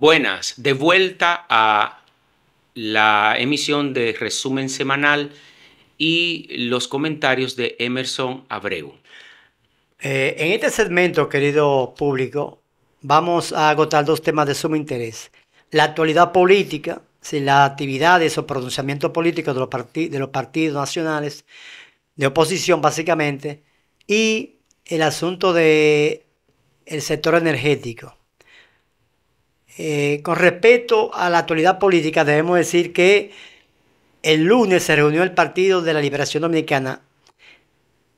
Buenas, de vuelta a la emisión de resumen semanal y los comentarios de Emerson Abreu. Eh, en este segmento, querido público, vamos a agotar dos temas de sumo interés. La actualidad política, si las actividades o pronunciamientos políticos de los, de los partidos nacionales, de oposición básicamente, y el asunto del sector energético. Eh, con respecto a la actualidad política, debemos decir que el lunes se reunió el Partido de la Liberación Dominicana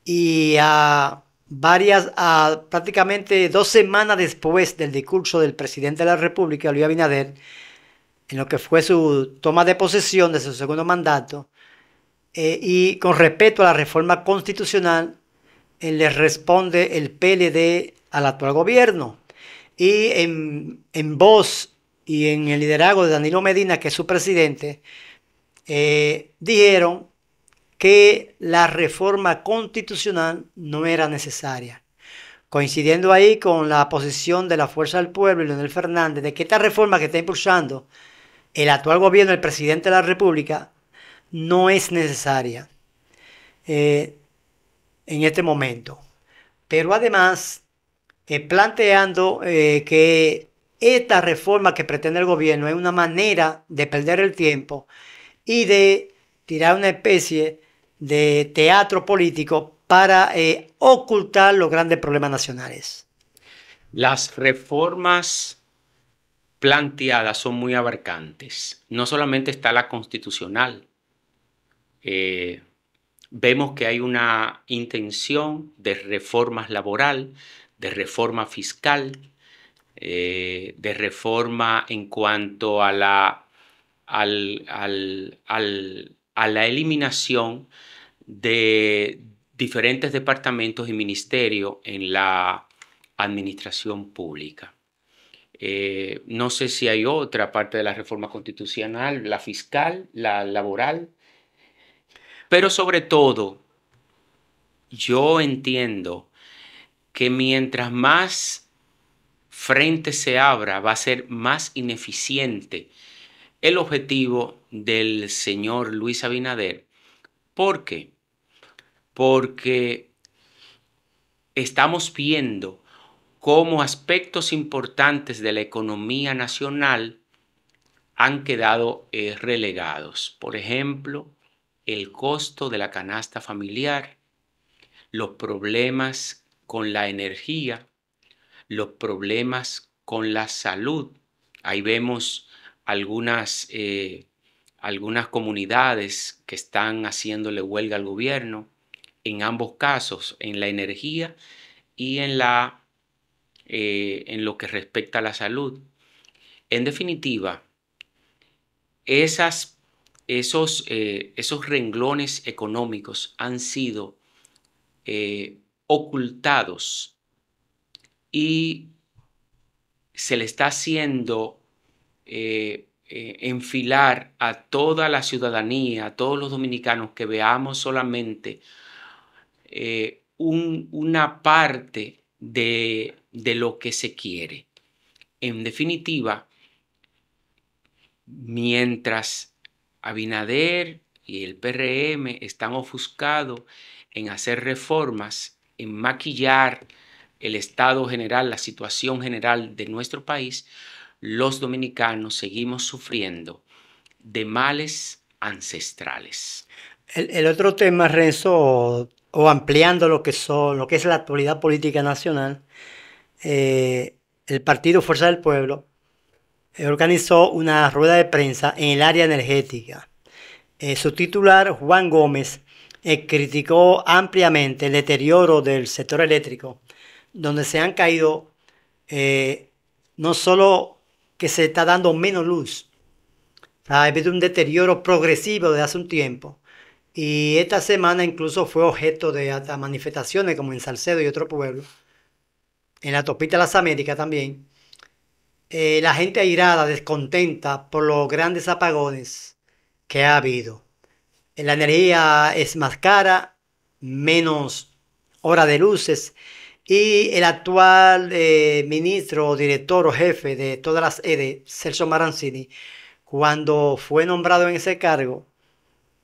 y a varias, a prácticamente dos semanas después del discurso del presidente de la República, Luis Abinader, en lo que fue su toma de posesión de su segundo mandato, eh, y con respecto a la reforma constitucional, eh, le responde el PLD al actual gobierno, y en, voz y en el liderazgo de Danilo Medina, que es su presidente, eh, dijeron que la reforma constitucional no era necesaria. Coincidiendo ahí con la posición de la Fuerza del Pueblo, y Leonel Fernández, de que esta reforma que está impulsando el actual gobierno, el presidente de la República, no es necesaria eh, en este momento. Pero además eh, planteando eh, que esta reforma que pretende el gobierno es una manera de perder el tiempo y de tirar una especie de teatro político para eh, ocultar los grandes problemas nacionales. Las reformas planteadas son muy abarcantes. No solamente está la constitucional. vemos que hay una intención de reformas laboral, de reforma fiscal, eh, de reforma en cuanto a la, a la eliminación de diferentes departamentos y ministerios en la administración pública. Eh, no sé si hay otra parte de la reforma constitucional, la fiscal, la laboral, pero sobre todo, yo entiendo que mientras más frente se abra, va a ser más ineficiente el objetivo del señor Luis Abinader. ¿Por qué? Porque estamos viendo cómo aspectos importantes de la economía nacional han quedado eh, relegados. Por ejemplo, el costo de la canasta familiar, los problemas con la energía, los problemas con la salud. Ahí vemos algunas, eh, algunas comunidades que están haciéndole huelga al gobierno, en ambos casos, en la energía y en, la, eh, en lo que respecta a la salud. En definitiva, esos, eh, esos, renglones económicos han sido ocultados y se le está haciendo eh, eh, enfilar a toda la ciudadanía, a todos los dominicanos, que veamos solamente eh, una parte de, de lo que se quiere. En definitiva, mientras Abinader y el PRM están ofuscados en hacer reformas en maquillar el estado general, la situación general de nuestro país, los dominicanos seguimos sufriendo de males ancestrales. El, otro tema, Renzo, o, ampliando lo que, son, lo que es la actualidad política nacional, eh, el partido Fuerza del Pueblo eh, organizó una rueda de prensa en el área energética. Eh, su titular, Juan Gómez, eh, criticó ampliamente el deterioro del sector eléctrico, donde se han caído eh, no solo que se está dando menos luz, ha habido un deterioro progresivo de hace un tiempo. Y esta semana incluso fue objeto de manifestaciones como en Salcedo y otro pueblo, en la Topita de las Américas también. Eh, la gente airada, descontenta por los grandes apagones que ha habido la energía es más cara, menos hora de luces y el actual eh, ministro, director o jefe de todas las EDES, Celso Maranzini, cuando fue nombrado en ese cargo,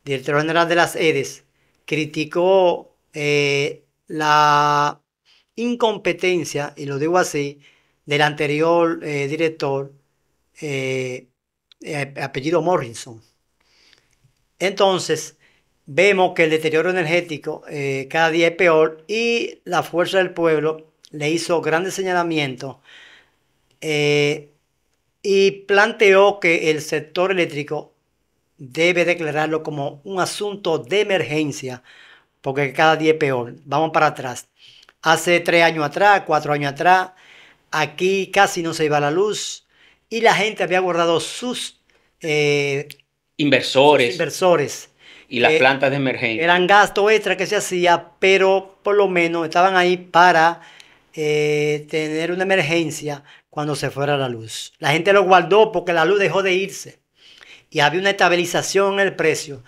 director general de las EDES, criticó eh, la incompetencia, y lo digo así, del anterior eh, director, apellido Morrison entonces, vemos que el deterioro energético eh, cada día es peor y la fuerza del pueblo le hizo grandes señalamientos eh, y planteó que el sector eléctrico debe declararlo como un asunto de emergencia porque cada día es peor. Vamos para atrás. Hace tres años atrás, cuatro años atrás, aquí casi no se iba la luz y la gente había guardado sus eh, Inversores. Inversores. Y las plantas de emergencia. Eran gasto extra que se hacía, pero por lo menos estaban ahí para eh, tener una emergencia cuando se fuera la luz. La gente lo guardó porque la luz dejó de irse y había una estabilización en el precio.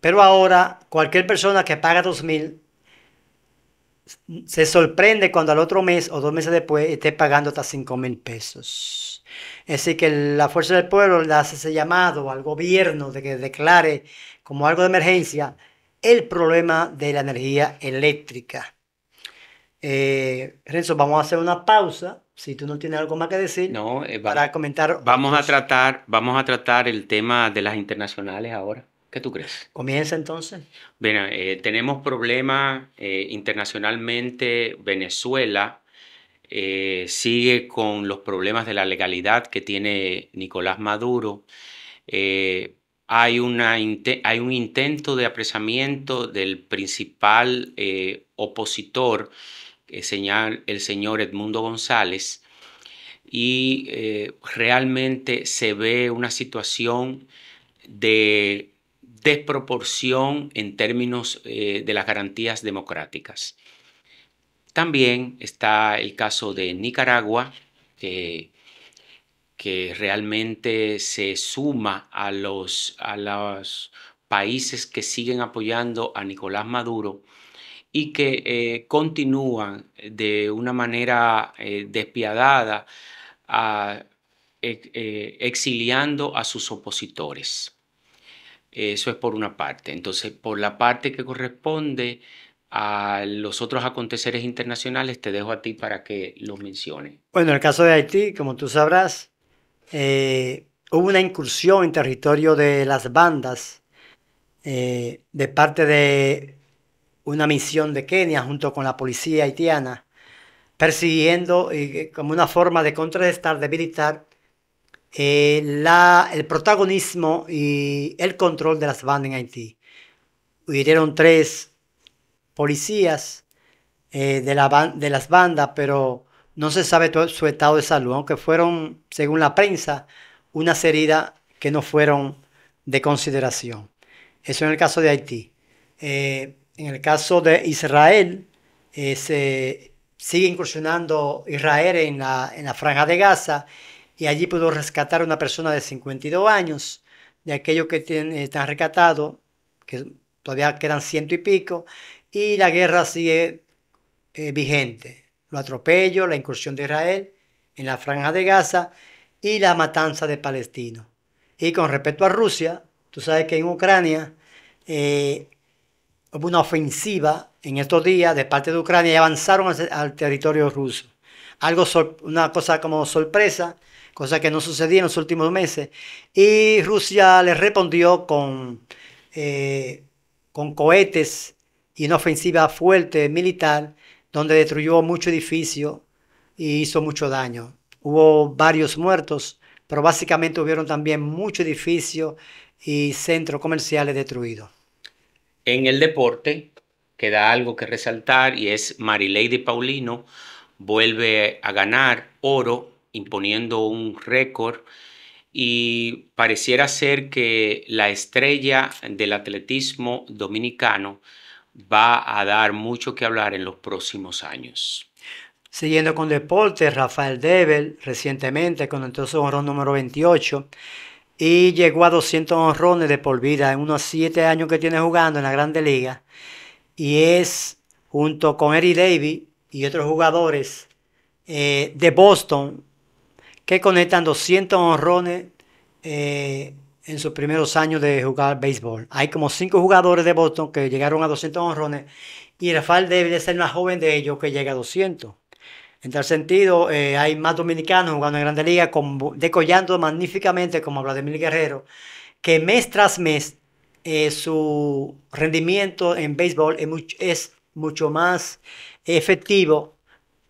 Pero ahora cualquier persona que paga 2.000 se sorprende cuando al otro mes o dos meses después esté pagando hasta 5 mil pesos. Es decir, que la fuerza del pueblo le hace ese llamado al gobierno de que declare como algo de emergencia el problema de la energía eléctrica. Eh, Renzo, vamos a hacer una pausa. Si tú no tienes algo más que decir, no, eh, para comentar. Vamos a tratar, vamos a tratar el tema de las internacionales ahora. ¿Qué tú crees? Comienza entonces. Eh, tenemos problemas internacionalmente. Venezuela eh, sigue con los problemas de la legalidad que tiene Nicolás Maduro. Eh, hay, un intento de apresamiento del principal eh, opositor, el señor Edmundo González, y realmente se ve una situación de desproporción en términos de las garantías democráticas. También está el caso de Nicaragua, eh, que, realmente se suma a los, países que siguen apoyando a Nicolás Maduro y que eh, continúan de una manera eh, despiadada exiliando a sus opositores. Eso es por una parte. Entonces, por la parte que corresponde a los otros aconteceres internacionales, te dejo a ti para que los menciones. Bueno, en el caso de Haití, como tú sabrás, eh, hubo una incursión en territorio de las bandas eh, de parte de una misión de Kenia junto con la policía haitiana, persiguiendo eh, como una forma de contrarrestar, debilitar la, el protagonismo y el control de las bandas en Haití. Hirieron tres policías eh, de, las bandas, pero no se sabe todo su estado de salud, aunque fueron, según la prensa, unas heridas que no fueron de consideración. Eso en el caso de Haití. Eh, en el caso de Israel, eh, se sigue incursionando Israel en la, franja de Gaza y allí pudo rescatar a una persona de 52 años, de aquellos que están rescatados, que todavía quedan ciento y pico, y la guerra sigue eh, vigente. Los atropellos, la incursión de Israel en la franja de Gaza y la matanza de palestinos. Y con respecto a Rusia, tú sabes que en Ucrania eh, hubo una ofensiva en estos días de parte de Ucrania y avanzaron al, territorio ruso. Algo una cosa como sorpresa, cosa que no sucedía en los últimos meses. Y Rusia les respondió con, eh, con cohetes y una ofensiva fuerte militar donde destruyó mucho edificio y hizo mucho daño. Hubo varios muertos, pero básicamente hubieron también mucho edificio y centros comerciales destruidos. En el deporte queda algo que resaltar y es de Paulino vuelve a ganar oro imponiendo un récord y pareciera ser que la estrella del atletismo dominicano va a dar mucho que hablar en los próximos años. Siguiendo con deporte, Rafael Debel recientemente conectó su honrón número 28 y llegó a 200 honrones de por vida en unos 7 años que tiene jugando en la Grande Liga. Y es, junto con Eric Davis y otros jugadores eh, de Boston, que conectan 200 honrones eh, en sus primeros años de jugar béisbol. Hay como cinco jugadores de Boston que llegaron a 200 honrones y Rafael debe ser el más joven de ellos que llega a 200. En tal sentido, eh, hay más dominicanos jugando en Grandes Liga, decollando magníficamente como habla Vladimir Guerrero, que mes tras mes eh, su rendimiento en béisbol es, es mucho más efectivo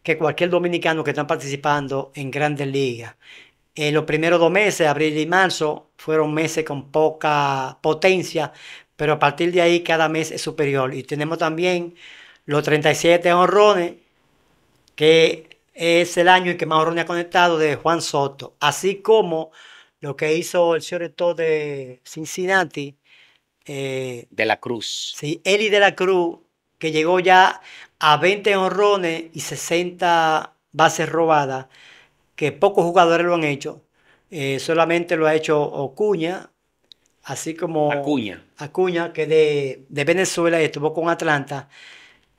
que cualquier dominicano que está participando en Grandes Ligas. En eh, los primeros dos meses, abril y marzo, fueron meses con poca potencia, pero a partir de ahí cada mes es superior. Y tenemos también los 37 honrones, que es el año en que más honrones ha conectado de Juan Soto, así como lo que hizo el señor Eto de Cincinnati. Eh, de la Cruz. Sí, Eli de la Cruz, que llegó ya a 20 honrones y 60 bases robadas que pocos jugadores lo han hecho. Eh, solamente lo ha hecho Ocuña, así como Acuña, Acuña que de, de Venezuela y estuvo con Atlanta,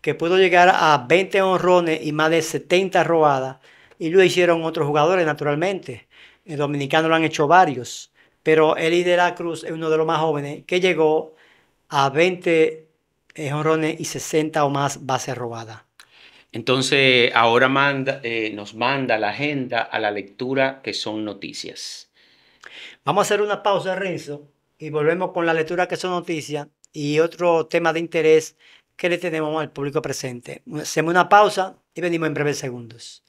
que pudo llegar a 20 honrones y más de 70 robadas, y lo hicieron otros jugadores naturalmente. El dominicano lo han hecho varios, pero Eli de la Cruz es uno de los más jóvenes que llegó a 20 eh, honrones y 60 o más bases robadas. Entonces, ahora eh, nos manda la agenda a la lectura que son noticias. Vamos a hacer una pausa, Renzo, y volvemos con la lectura que son noticias y otro tema de interés que le tenemos al público presente. Hacemos una pausa y venimos en breves segundos.